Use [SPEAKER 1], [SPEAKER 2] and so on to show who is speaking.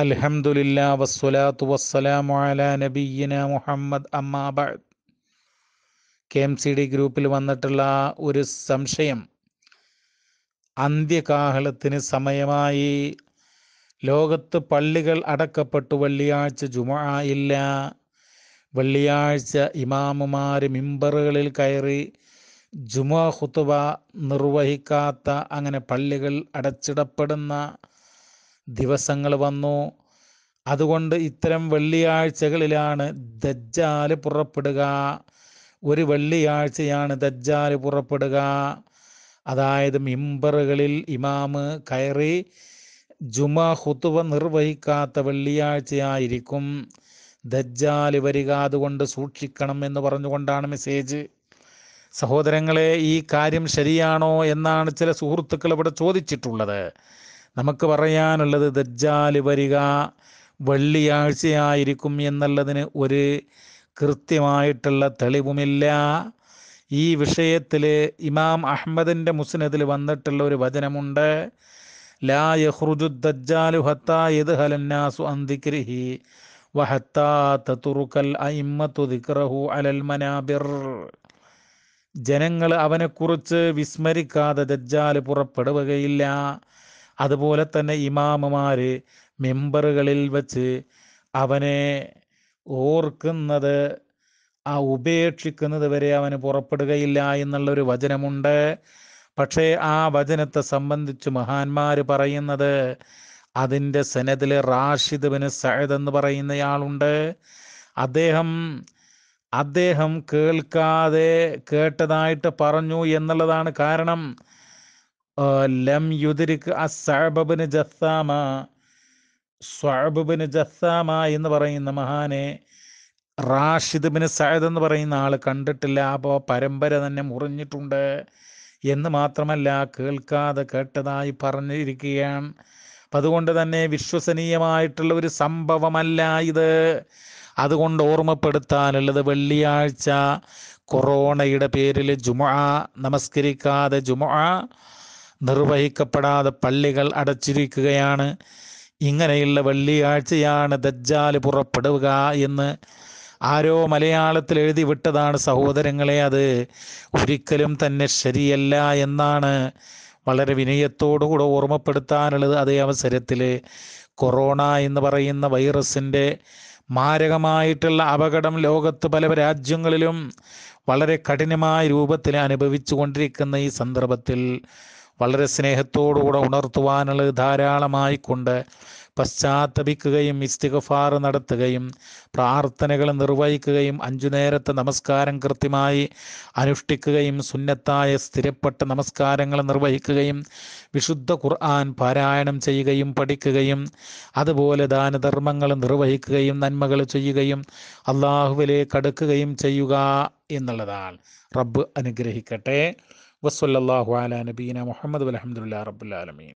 [SPEAKER 1] അൽഹംദുലില്ലാ വസ്സലാത്തു വസ്സലാമു അലാ നബിയ്യന മുഹമ്മദ് അമ്മാ കെ കെഎംസിഡി ഗ്രൂപ്പിൽ വന്നിട്ടുള്ള ഒരു സംശയം അന്ത്യകാഹളത്തിന് സമയമായി ലോകത്ത് പള്ളികൾ അടക്കപ്പെട്ടു വെള്ളിയാഴ്ച ജുമായില്ല ഇല്ല വെള്ളിയാഴ്ച ഇമാമുമാർ മിമ്പറുകളിൽ കയറി ജുമുഅ ഹുത്തുബ നിർവഹിക്കാത്ത അങ്ങനെ പള്ളികൾ അടച്ചിടപ്പെടുന്ന ദിവസങ്ങൾ വന്നു അതുകൊണ്ട് ഇത്തരം വെള്ളിയാഴ്ചകളിലാണ് ദജ്ജാല് പുറപ്പെടുക ഒരു വെള്ളിയാഴ്ചയാണ് ദജ്ജാല് പുറപ്പെടുക അതായത് മിമ്പറുകളിൽ ഇമാമ് കയറി ജുമ ഹുത്തുവ നിർവഹിക്കാത്ത വെള്ളിയാഴ്ചയായിരിക്കും ദജ്ജാല് വരിക അതുകൊണ്ട് സൂക്ഷിക്കണം എന്ന് പറഞ്ഞുകൊണ്ടാണ് മെസ്സേജ് സഹോദരങ്ങളെ ഈ കാര്യം ശരിയാണോ എന്നാണ് ചില സുഹൃത്തുക്കൾ ഇവിടെ ചോദിച്ചിട്ടുള്ളത് നമുക്ക് പറയാനുള്ളത് ദജ്ജാൽ വരിക വെള്ളിയാഴ്ചയായിരിക്കും എന്നുള്ളതിന് ഒരു കൃത്യമായിട്ടുള്ള തെളിവുമില്ല ഈ വിഷയത്തിൽ ഇമാം അഹമ്മദിൻ്റെ മുസ്നദിൽ വന്നിട്ടുള്ള ഒരു വചനമുണ്ട് ലാ യഹ്റുജു ദജ്ജാലു ഹത്താ യത് ഹലന്നാസു അന്തിക്രിഹി വഹത്താ തതുറുക്കൽ അയിമ്മത്തു ദിക്റഹു അലൽ മനാബിർ ജനങ്ങൾ അവനെക്കുറിച്ച് വിസ്മരിക്കാതെ ദജ്ജാൽ പുറപ്പെടുകയില്ല അതുപോലെ തന്നെ ഇമാമുമാർ മെമ്പറുകളിൽ വച്ച് അവനെ ഓർക്കുന്നത് ആ ഉപേക്ഷിക്കുന്നത് വരെ അവന് പുറപ്പെടുകയില്ല എന്നുള്ളൊരു വചനമുണ്ട് പക്ഷേ ആ വചനത്തെ സംബന്ധിച്ച് മഹാന്മാർ പറയുന്നത് അതിൻ്റെ സെനതിലെ റാഷിദ് ബിന് സഹദ് എന്ന് പറയുന്നയാളുണ്ട് അദ്ദേഹം അദ്ദേഹം കേൾക്കാതെ കേട്ടതായിട്ട് പറഞ്ഞു എന്നുള്ളതാണ് കാരണം ലം ജസ്സാമ ജസ്സാമ എന്ന് പറയുന്ന മഹാനെ റാഷിദ് ബിൻ സയദ് എന്ന് പറയുന്ന ആൾ കണ്ടിട്ടില്ല അപ്പോൾ പരമ്പര തന്നെ മുറിഞ്ഞിട്ടുണ്ട് എന്ന് മാത്രമല്ല കേൾക്കാതെ കേട്ടതായി പറഞ്ഞിരിക്കുകയാണ് അപ്പം അതുകൊണ്ട് തന്നെ വിശ്വസനീയമായിട്ടുള്ള ഒരു സംഭവമല്ല ഇത് അതുകൊണ്ട് ഓർമ്മപ്പെടുത്താനുള്ളത് വെള്ളിയാഴ്ച കൊറോണയുടെ പേരിൽ ജുമ നമസ്കരിക്കാതെ ജുമ നിർവഹിക്കപ്പെടാതെ പള്ളികൾ അടച്ചിരിക്കുകയാണ് ഇങ്ങനെയുള്ള വെള്ളിയാഴ്ചയാണ് ദജ്ജാൽ പുറപ്പെടുക എന്ന് ആരോ മലയാളത്തിൽ എഴുതി വിട്ടതാണ് സഹോദരങ്ങളെ അത് ഒരിക്കലും തന്നെ ശരിയല്ല എന്നാണ് വളരെ വിനയത്തോടുകൂടെ ഓർമ്മപ്പെടുത്താനുള്ളത് അതേ അവസരത്തിൽ കൊറോണ എന്ന് പറയുന്ന വൈറസിൻ്റെ മാരകമായിട്ടുള്ള അപകടം ലോകത്ത് പല രാജ്യങ്ങളിലും വളരെ കഠിനമായ രൂപത്തിൽ അനുഭവിച്ചു കൊണ്ടിരിക്കുന്ന ഈ സന്ദർഭത്തിൽ വളരെ സ്നേഹത്തോടുകൂടെ ഉണർത്തുവാനുള്ള ധാരാളമായി കൊണ്ട് പശ്ചാത്തപിക്കുകയും ഇസ്തിഗഫാർ നടത്തുകയും പ്രാർത്ഥനകൾ നിർവഹിക്കുകയും അഞ്ചു നേരത്തെ നമസ്കാരം കൃത്യമായി അനുഷ്ഠിക്കുകയും സുന്നത്തായ സ്ഥിരപ്പെട്ട നമസ്കാരങ്ങൾ നിർവഹിക്കുകയും വിശുദ്ധ ഖുർആൻ പാരായണം ചെയ്യുകയും പഠിക്കുകയും അതുപോലെ ദാനധർമ്മങ്ങൾ നിർവഹിക്കുകയും നന്മകൾ ചെയ്യുകയും അള്ളാഹുവിലേക്ക് അടുക്കുകയും ചെയ്യുക എന്നുള്ളതാണ് റബ്ബ് അനുഗ്രഹിക്കട്ടെ وصلى الله على نبينا محمد والحمد لله رب العالمين